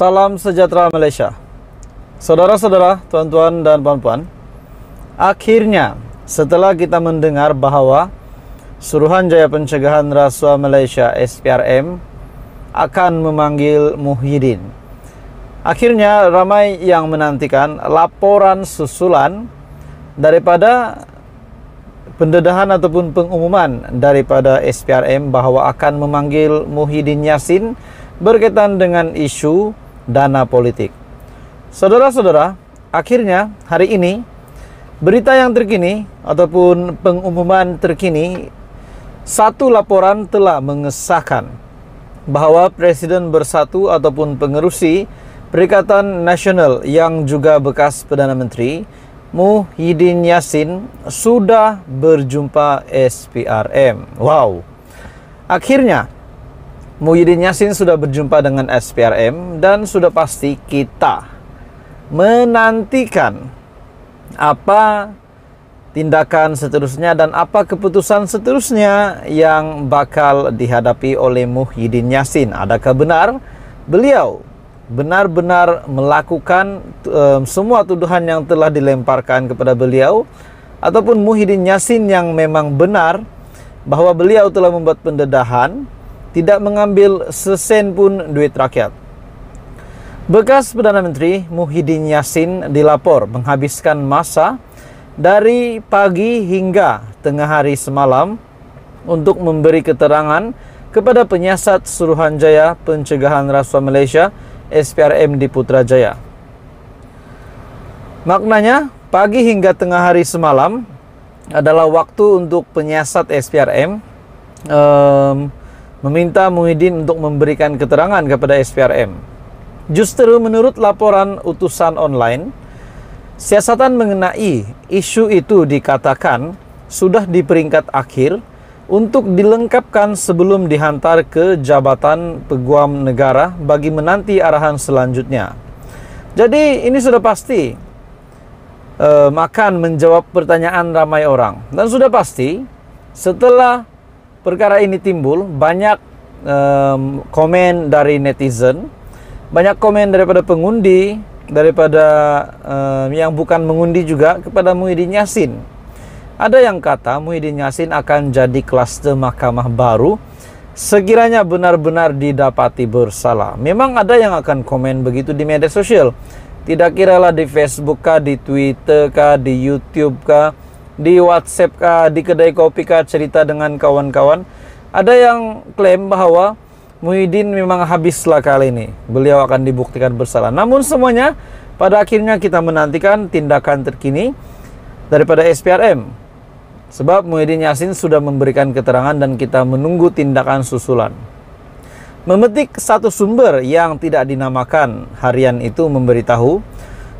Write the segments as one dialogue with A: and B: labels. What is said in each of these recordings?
A: Salam sejahtera Malaysia. Saudara-saudara, tuan-tuan dan puan-puan, akhirnya setelah kita mendengar bahwa Suruhanjaya Pencegahan Rasuah Malaysia SPRM akan memanggil Muhyiddin. Akhirnya ramai yang menantikan laporan susulan daripada pendedahan ataupun pengumuman daripada SPRM bahwa akan memanggil Muhyiddin Yassin berkaitan dengan isu dana politik. Saudara-saudara, akhirnya hari ini berita yang terkini ataupun pengumuman terkini satu laporan telah mengesahkan bahwa Presiden Bersatu ataupun pengerusi Perikatan Nasional yang juga bekas Perdana Menteri Muhyiddin Yassin sudah berjumpa SPRM. Wow. Akhirnya Muhyiddin Yassin sudah berjumpa dengan SPRM dan sudah pasti kita menantikan apa tindakan seterusnya dan apa keputusan seterusnya yang bakal dihadapi oleh Muhyiddin Yassin. Adakah benar beliau benar-benar melakukan um, semua tuduhan yang telah dilemparkan kepada beliau ataupun Muhyiddin Yassin yang memang benar bahwa beliau telah membuat pendedahan tidak mengambil sesen pun duit rakyat. Bekas Perdana Menteri Muhyiddin Yassin dilapor menghabiskan masa dari pagi hingga tengah hari semalam untuk memberi keterangan kepada penyiasat Suruhanjaya Pencegahan Rasuah Malaysia SPRM di Putrajaya. Maknanya, pagi hingga tengah hari semalam adalah waktu untuk penyiasat SPRM um, meminta Muhyiddin untuk memberikan keterangan kepada SPRM. Justru menurut laporan utusan online, siasatan mengenai isu itu dikatakan sudah di peringkat akhir untuk dilengkapkan sebelum dihantar ke Jabatan Peguam Negara bagi menanti arahan selanjutnya. Jadi ini sudah pasti eh, makan menjawab pertanyaan ramai orang dan sudah pasti setelah perkara ini timbul banyak um, komen dari netizen, banyak komen daripada pengundi, daripada um, yang bukan mengundi juga kepada Muhyiddin Yassin. Ada yang kata Muhyiddin Yassin akan jadi kluster mahkamah baru sekiranya benar-benar didapati bersalah. Memang ada yang akan komen begitu di media sosial. Tidak kiralah di Facebook kah, di Twitter kah, di YouTube kah, di WhatsApp uh, di kedai kopi kah cerita dengan kawan-kawan ada yang klaim bahwa Muhyiddin memang habislah kali ini. Beliau akan dibuktikan bersalah. Namun semuanya pada akhirnya kita menantikan tindakan terkini daripada SPRM. Sebab Muhyiddin Yassin sudah memberikan keterangan dan kita menunggu tindakan susulan. Memetik satu sumber yang tidak dinamakan harian itu memberitahu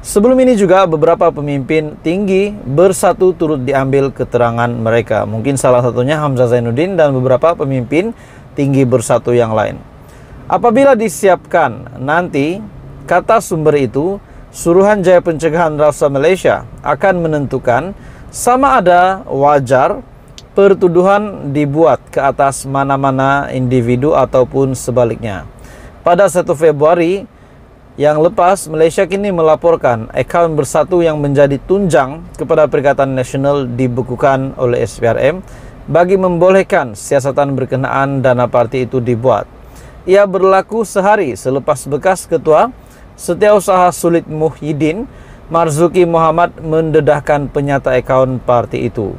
A: Sebelum ini juga beberapa pemimpin tinggi bersatu turut diambil keterangan mereka. Mungkin salah satunya Hamzah Zainuddin dan beberapa pemimpin tinggi bersatu yang lain. Apabila disiapkan nanti kata sumber itu Suruhan Jaya Pencegahan Rasa Malaysia akan menentukan sama ada wajar pertuduhan dibuat ke atas mana-mana individu ataupun sebaliknya. Pada 1 Februari yang lepas, Malaysia kini melaporkan akaun bersatu yang menjadi tunjang kepada Perikatan Nasional dibekukan oleh SPRM bagi membolehkan siasatan berkenaan dana parti itu dibuat. Ia berlaku sehari selepas bekas ketua Setiausaha Sulit Muhyiddin Marzuki Muhammad mendedahkan penyata akaun parti itu.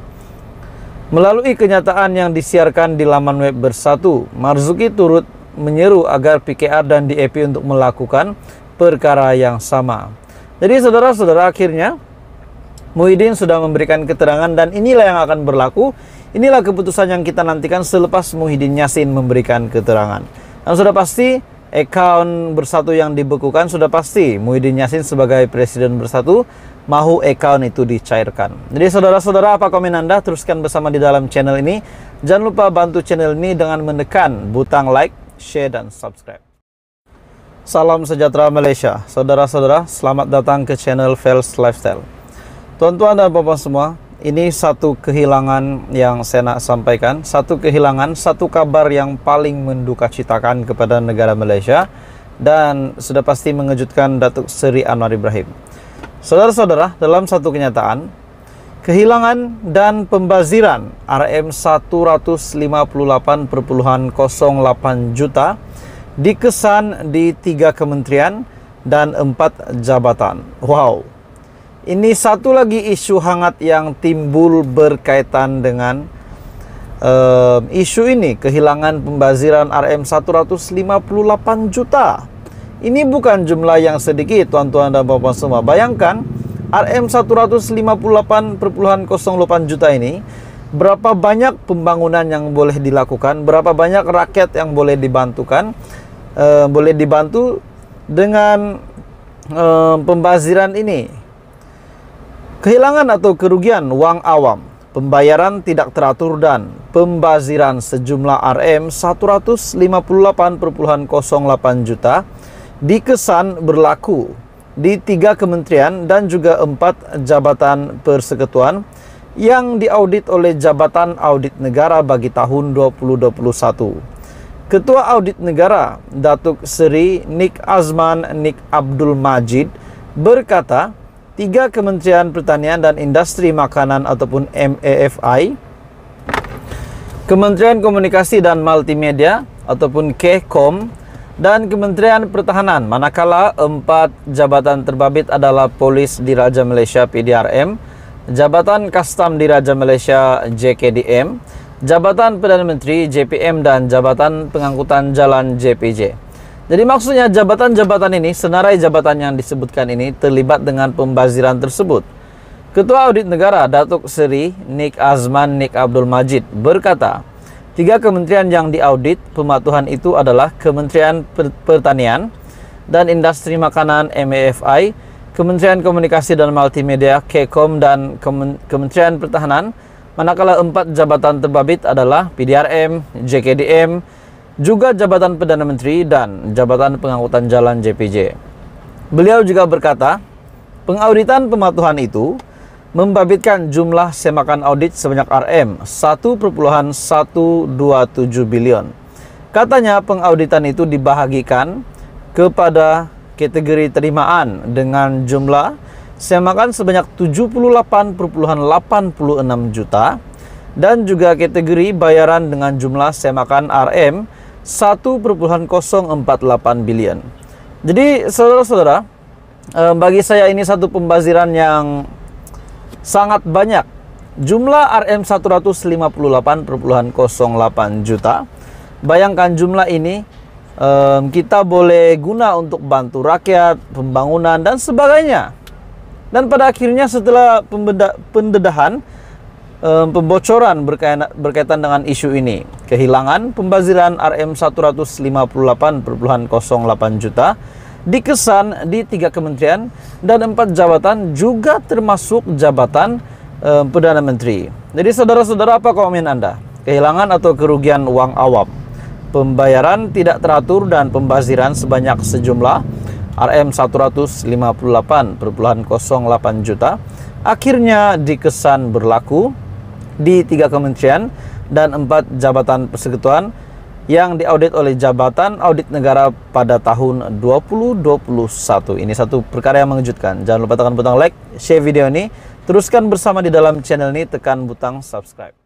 A: Melalui kenyataan yang disiarkan di laman web Bersatu, Marzuki turut menyeru agar PKR dan DAP untuk melakukan perkara yang sama. Jadi saudara-saudara akhirnya Muhyiddin sudah memberikan keterangan dan inilah yang akan berlaku. Inilah keputusan yang kita nantikan selepas Muhyiddin Yassin memberikan keterangan. Dan sudah pasti account bersatu yang dibekukan sudah pasti Muhyiddin Yassin sebagai presiden bersatu mahu account itu dicairkan. Jadi saudara-saudara apa komen Anda? Teruskan bersama di dalam channel ini. Jangan lupa bantu channel ini dengan menekan butang like, share, dan subscribe. Salam sejahtera Malaysia Saudara-saudara, selamat datang ke channel Fels Lifestyle Tuan-tuan dan bapak semua Ini satu kehilangan yang saya nak sampaikan Satu kehilangan, satu kabar yang paling mendukacitakan kepada negara Malaysia Dan sudah pasti mengejutkan Datuk Seri Anwar Ibrahim Saudara-saudara, dalam satu kenyataan Kehilangan dan pembaziran RM 158,08 juta dikesan di tiga kementerian dan empat jabatan. Wow, ini satu lagi isu hangat yang timbul berkaitan dengan um, isu ini kehilangan pembaziran RM 158 juta. Ini bukan jumlah yang sedikit tuan-tuan dan bapak semua. Bayangkan RM 158,08 juta ini berapa banyak pembangunan yang boleh dilakukan, berapa banyak rakyat yang boleh dibantukan, uh, boleh dibantu dengan uh, pembaziran ini. Kehilangan atau kerugian uang awam, pembayaran tidak teratur dan pembaziran sejumlah RM 158,08 juta dikesan berlaku di tiga kementerian dan juga empat jabatan persekutuan yang diaudit oleh Jabatan Audit Negara bagi tahun 2021. Ketua Audit Negara Datuk Seri Nik Azman Nik Abdul Majid berkata, tiga Kementerian Pertanian dan Industri Makanan ataupun MEFI, Kementerian Komunikasi dan Multimedia ataupun KEKOM, dan Kementerian Pertahanan, manakala empat jabatan terbabit adalah Polis Diraja Malaysia PDRM, Jabatan Kastam Diraja Malaysia JKDM, Jabatan Perdana Menteri JPM dan Jabatan Pengangkutan Jalan JPJ. Jadi maksudnya jabatan-jabatan ini, senarai jabatan yang disebutkan ini terlibat dengan pembaziran tersebut. Ketua Audit Negara Datuk Seri Nik Azman Nik Abdul Majid berkata, tiga kementerian yang diaudit pematuhan itu adalah Kementerian Pertanian dan Industri Makanan MEFI, Kementerian Komunikasi dan Multimedia (KeCom) dan Kementerian Pertahanan Manakala empat jabatan terbabit adalah PDRM, JKDM, juga jabatan Perdana Menteri dan jabatan pengangkutan jalan JPJ. Beliau juga berkata, pengauditan pematuhan itu membabitkan jumlah semakan audit sebanyak RM 1,127 bilion. Katanya pengauditan itu dibahagikan kepada kategori terimaan dengan jumlah saya makan sebanyak 78,86 juta dan juga kategori bayaran dengan jumlah saya makan RM 1,048 bilion. Jadi saudara-saudara, eh, bagi saya ini satu pembaziran yang sangat banyak. Jumlah RM 158,08 juta. Bayangkan jumlah ini eh, kita boleh guna untuk bantu rakyat, pembangunan dan sebagainya. Dan pada akhirnya setelah pendedahan, eh, pembocoran berkaitan, berkaitan dengan isu ini. Kehilangan pembaziran RM 158,08 juta dikesan di tiga kementerian dan empat jabatan juga termasuk jabatan um, Perdana Menteri. Jadi saudara-saudara apa komen Anda? Kehilangan atau kerugian uang awam? Pembayaran tidak teratur dan pembaziran sebanyak sejumlah RM 158,08 juta akhirnya dikesan berlaku di tiga kementerian dan empat jabatan persekutuan yang diaudit oleh Jabatan Audit Negara pada tahun 2021. Ini satu perkara yang mengejutkan. Jangan lupa tekan butang like, share video ini, teruskan bersama di dalam channel ini, tekan butang subscribe.